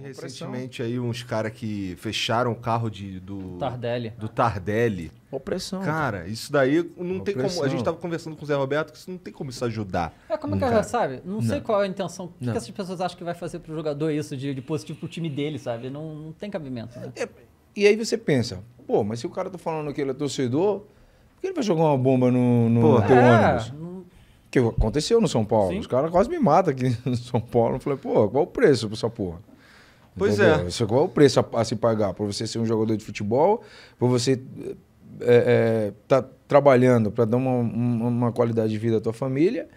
recentemente aí uns caras que fecharam o carro de, do Tardelli. Do Tardelli. Opressão. Cara, isso daí não Opressão. tem como. A gente tava conversando com o Zé Roberto que isso não tem como isso ajudar. É, como é que cara. sabe? Não, não, sei qual é a intenção. O que, que, essas pessoas acham que vai fazer pro jogador isso de, de positivo pro time dele, sabe? Não, não tem cabimento. Né? É, e aí você pensa, pô, mas se o cara tá falando que ele é torcedor, por que ele vai jogar uma bomba no, no pô, teu é, ônibus? Não... Que aconteceu no São Paulo. Sim. Os caras quase me matam aqui no São Paulo. Eu falei, pô, qual o preço pra essa porra? Pois entendeu? É. é. qual é o preço a, a se pagar para você ser um jogador de futebol, para você é, é, tá trabalhando para dar uma, uma, uma, qualidade de vida à tua família.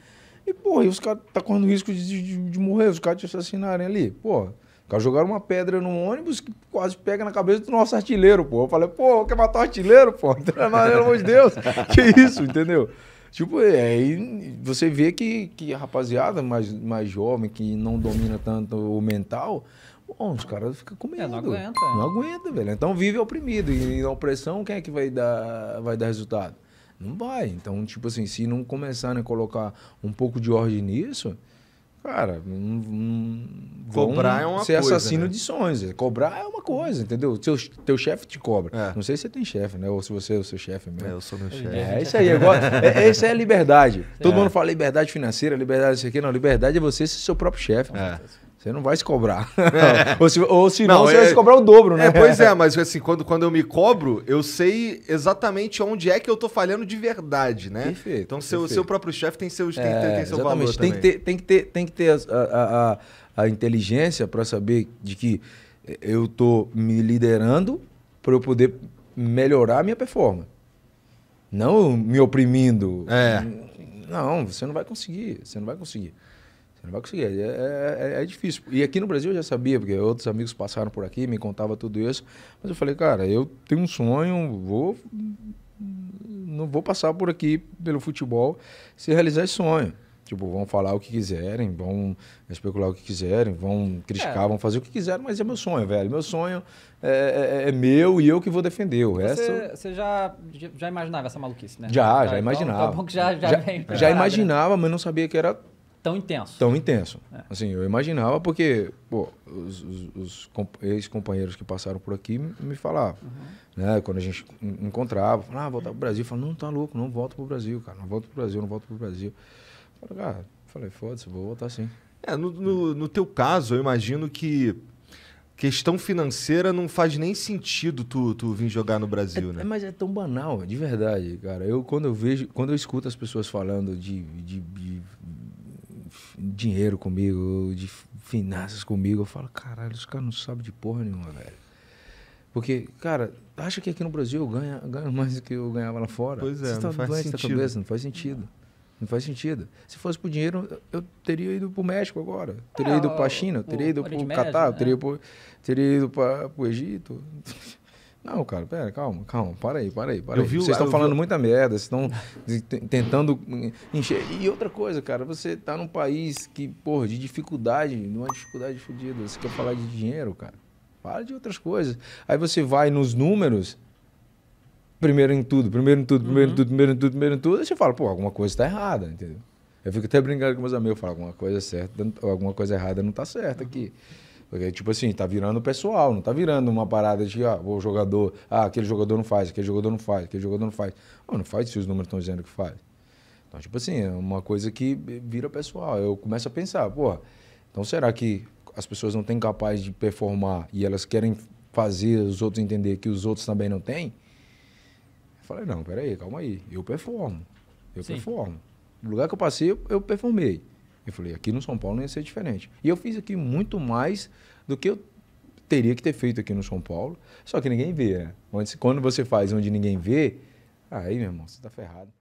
E, porra, e os caras tá correndo risco de, de, de morrer, os caras te assassinarem ali. Pô, caras jogaram uma pedra num ônibus que quase pega na cabeça do nosso artilheiro, pô. Eu falei, pô, quer matar o artilheiro, pô? Pelo amor de Deus, que isso, entendeu? Tipo, aí é, é, você vê que, que a rapaziada mais, mais jovem, que não domina tanto o mental, bom, os caras ficam com medo. É, não aguenta. É. Não aguenta, velho. Então vive oprimido. E na opressão, quem é que vai dar, vai dar resultado? Não vai. Então, tipo assim, se não começar a né, colocar um pouco de ordem nisso, Cara, um, cobrar é uma ser coisa. Ser assassino né? de sonhos. É. Cobrar é uma coisa, entendeu? Seu, teu chefe te cobra. É. Não sei se você tem chefe, né? Ou se você é o seu chefe mesmo. É, eu sou meu é, chefe. É, é, isso aí. Agora, é, é a liberdade. Todo mundo fala liberdade financeira, liberdade isso aqui. Não, liberdade é você ser seu próprio chefe. É. Né? Você não vai se cobrar. É. ou se, ou se não, você é, vai se cobrar o dobro, né? É, pois é, mas assim, quando, quando eu me cobro, eu sei exatamente onde é que eu tô falhando de verdade, né? Perfeito. Então, seu, perfeito. seu próprio chefe tem, seus, tem, é, tem seu exatamente. valor tem Que ter, tem que ter, tem que ter a, a, a, a inteligência para saber de que eu tô me liderando para eu poder melhorar a minha performance. Não me oprimindo. É. Não, você não vai conseguir. Você não vai conseguir. Você não vai conseguir, é, é, é, é, difícil. E aqui no Brasil eu já sabia, porque outros amigos passaram por aqui, me contavam tudo isso. Mas eu falei, cara, eu tenho um sonho, vou. Não vou passar por aqui pelo futebol se realizar esse sonho. Tipo, vão falar o que quiserem, vão especular o que quiserem, vão criticar, é. vão fazer o que quiserem, mas é meu sonho, velho. Meu sonho é, é, é, é meu e eu que vou defender. O resto. Você, você já, já imaginava essa maluquice, né? Já, tá, já, já então, tá imaginava. tá bom que já, já, já, já né? imaginava, mas não sabia que era tão intenso. Tão intenso. É. Assim, eu imaginava porque pô, os, os, os ex-companheiros que passaram por aqui me falavam. Uhum. Né? Quando a gente encontrava, falava, ah, voltar o Brasil. Eu falava, não, tá louco, não volto o Brasil, cara. Não volto o Brasil, não volto o Brasil. falei, cara, ah, falei, foda-se, vou voltar sim. É, no, no, no teu caso, eu imagino que questão financeira não faz nem sentido tu, tu vir jogar no Brasil, é, né? É, mas é tão banal, de verdade, cara. Eu quando eu vejo, quando eu escuto as pessoas falando de, de, dinheiro comigo, de finanças comigo. Eu falo, caralho, os caras não sabem de porra nenhuma, velho. Porque, cara, acha que aqui no Brasil eu ganho, ganho mais do que eu ganhava lá fora? Pois é, Você tá não tá faz doente sentido. cabeça, não faz sentido. Não faz sentido. Se fosse por dinheiro, eu teria ido para o México agora. Teria é, ido para a China, teria ido para o Catar, é. teria, teria ido para o Egito. Não, cara, pera, calma, calma, para aí, para aí, para aí. Vi, vocês estão falando vi... muita merda, vocês estão tentando encher. E outra coisa, cara, você tá num país que, porra, de dificuldade, numa dificuldade fodida. Você quer falar de dinheiro, cara? Fala de outras coisas. Aí você vai nos números, primeiro em tudo, primeiro em tudo, primeiro uhum. em tudo, primeiro em tudo, primeiro em tudo, aí você fala, pô, alguma coisa está errada, entendeu? Eu fico até brincando com meus amigos, eu falo, alguma coisa é certa, alguma coisa errada não tá certa uhum. aqui. Porque, tipo assim, tá virando pessoal, não tá virando uma parada de, ah, o jogador, ah, aquele jogador não faz, aquele jogador não faz, aquele jogador não faz. Não, não faz se os números estão dizendo que faz. Então, tipo assim, é uma coisa que vira pessoal. Eu começo a pensar, pô, então será que as pessoas não têm capaz de performar e elas querem fazer os outros entender que os outros também não têm? Eu falei, não, peraí, calma aí, eu performo, eu Sim. performo. No lugar que eu passei, eu performei. Eu falei, aqui no São Paulo não ia ser diferente. E eu fiz aqui muito mais do que eu teria que ter feito aqui no São Paulo, só que ninguém vê, né? Quando você faz onde ninguém vê, aí, meu irmão, você está ferrado.